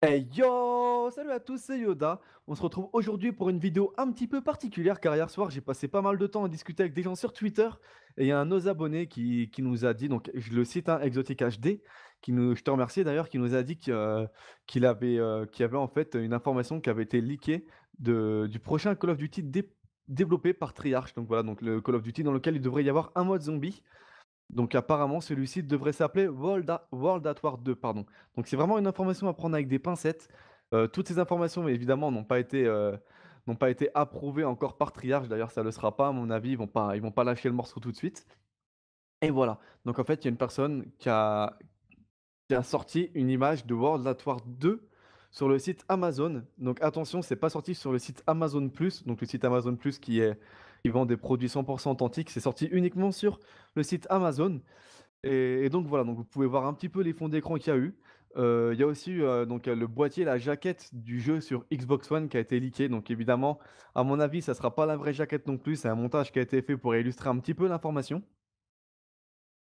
Hey yo Salut à tous, c'est Yoda. On se retrouve aujourd'hui pour une vidéo un petit peu particulière car hier soir j'ai passé pas mal de temps à discuter avec des gens sur Twitter et il y a un de nos abonnés qui, nous a dit, donc je le cite, hein, Exotic HD, qui nous, je te remercie d'ailleurs, qui nous a dit euh, qu'il avait, euh, qu'il avait en fait une information qui avait été leakée de, du prochain Call of Duty développé par Triarch. Donc voilà, donc le Call of Duty dans lequel il devrait y avoir un mode zombie. Donc apparemment, celui-ci devrait s'appeler World, at War 2, pardon. Donc c'est vraiment une information à prendre avec des pincettes. Euh, toutes ces informations, évidemment, n'ont pas été n'ont pas été approuvées encore par Triarch. D'ailleurs, ça ne le sera pas, à mon avis. Ils vont vont pas lâcher le morceau tout de suite. Et voilà. Donc en fait, il y a une personne qui a, qui a sorti une image de World at 2 sur le site Amazon. Donc attention, c'est pas sorti sur le site Amazon Plus, donc le site Amazon Plus qui est vend des produits 100% authentiques, c'est sorti uniquement sur le site Amazon. Et, donc voilà, donc vous pouvez voir un petit peu les fonds d'écran qu'il y a eu. Euh, il y a aussi euh, donc le boîtier, la jaquette du jeu sur Xbox One qui a été leaké. Donc évidemment, à mon avis, ça sera pas la vraie jaquette non plus. C'est un montage qui a été fait pour illustrer un petit peu l'information.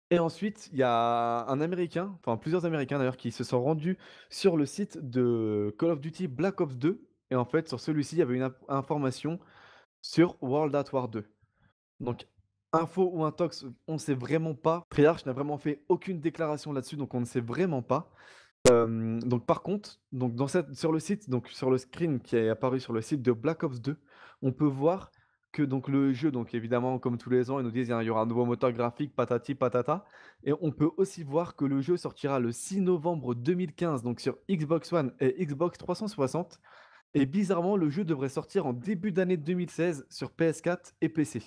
Et ensuite, il y a un Américain, enfin plusieurs Américains d'ailleurs, qui se sont rendus sur le site de Call of Duty Black Ops 2. Et en fait, sur celui-ci, il y avait une information sur World at War 2. Donc, info ou intox, on ne sait vraiment pas. Treyarch n'a vraiment fait aucune déclaration là-dessus, donc on ne sait vraiment pas. donc, par contre, donc dans sur le site, donc sur le screen qui est apparu sur le site de Black Ops 2, on peut voir que donc le jeu, donc évidemment, comme tous les ans, ils nous disent hein, il y aura un nouveau moteur graphique, patati patata. Et on peut aussi voir que le jeu sortira le 6 novembre 2015, donc sur Xbox One et Xbox 360. Et bizarrement, le jeu devrait sortir en début d'année 2016 sur PS4 et PC.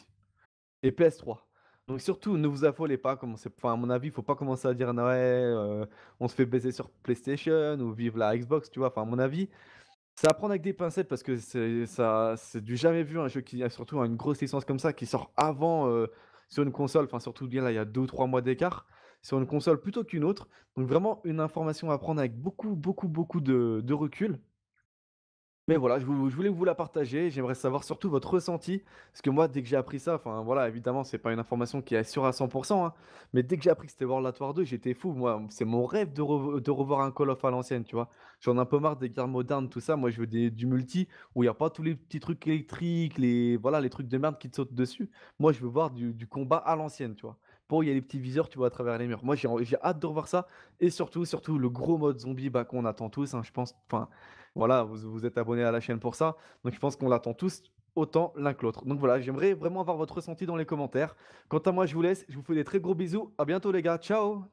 Et PS3. Donc surtout, ne vous affolez pas. Enfin, à mon avis, il faut pas commencer à dire ouais, euh, on se fait baiser sur PlayStation ou vive la Xbox, tu vois. Enfin, à mon avis, c'est à prendre avec des pincettes parce que c'est du jamais vu un jeu qui a surtout une grosse licence comme ça qui sort avant euh, sur une console, enfin surtout bien là il y a 2 trois mois d'écart sur une console plutôt qu'une autre. Donc vraiment une information à prendre avec beaucoup beaucoup beaucoup de recul. Mais voilà, je, voulais vous la partager. J'aimerais savoir surtout votre ressenti. Parce que moi, dès que j'ai appris ça, enfin voilà, évidemment, c'est pas une information qui est sûre à 100%. Hein. mais dès que j'ai appris que c'était World 2, j'étais fou. Moi, c'est mon rêve de, revoir un Call of à l'ancienne, tu vois. J'en ai un peu marre des guerres modernes, tout ça. Moi, je veux du multi où il n'y a pas tous les petits trucs électriques, les, voilà, les trucs de merde qui te sautent dessus. Moi, je veux voir du, du combat à l'ancienne, tu vois il y a les petits viseurs, tu vois, à travers les murs. Moi, j'ai hâte de revoir ça. Et surtout, surtout le gros mode zombie bah, qu'on attend tous, hein, je pense. Enfin, voilà, vous, vous êtes abonné à la chaîne pour ça. Donc, je pense qu'on l'attend tous autant l'un que l'autre. Donc voilà, j'aimerais vraiment avoir votre ressenti dans les commentaires. Quant à moi, je vous laisse. Je vous fais des très gros bisous. À bientôt, les gars. Ciao